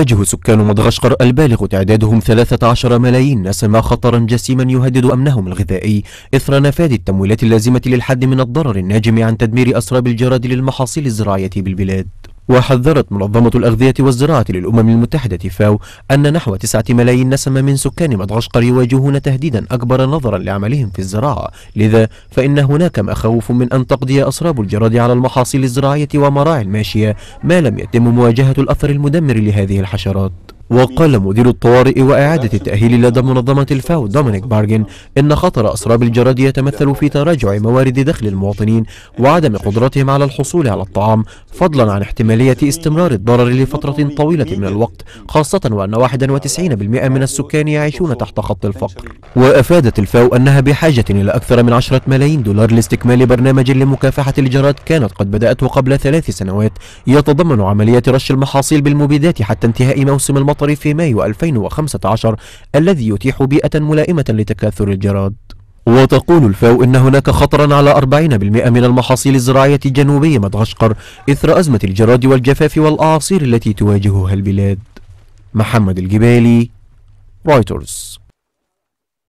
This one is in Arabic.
يتجه سكان مدغشقر البالغ تعدادهم 13 ملايين نسمة خطرا جسيما يهدد أمنهم الغذائي إثر نفاذ التمويلات اللازمة للحد من الضرر الناجم عن تدمير أسراب الجراد للمحاصيل الزراعية بالبلاد وحذرت منظمة الأغذية والزراعة للأمم المتحدة فاو أن نحو 9 ملايين نسمة من سكان مدغشقر يواجهون تهديدا أكبر نظرا لعملهم في الزراعة لذا فإن هناك مخاوف من أن تقضي أسراب الجراد على المحاصيل الزراعية ومراعي الماشية ما لم يتم مواجهة الأثر المدمر لهذه الحشرات وقال مدير الطوارئ وإعادة التأهيل لدى منظمة الفاو دومينيك بارجن إن خطر أسراب الجراد يتمثل في تراجع موارد دخل المواطنين وعدم قدرتهم على الحصول على الطعام فضلا عن احتمالية استمرار الضرر لفترة طويلة من الوقت خاصة وأن 91% من السكان يعيشون تحت خط الفقر وأفادت الفاو أنها بحاجة إلى أكثر من 10 ملايين دولار لاستكمال برنامج لمكافحة الجراد كانت قد بدأته قبل ثلاث سنوات يتضمن عملية رش المحاصيل بالمبيدات حتى انتهاء موسم المطر المطر في مايو 2015 الذي يتيح بيئة ملائمة لتكاثر الجراد وتقول الفاو إن هناك خطرا على 40% من المحاصيل الزراعية جنوبي مدغشقر إثر أزمة الجراد والجفاف والأعاصير التي تواجهها البلاد محمد الجبالي رويترز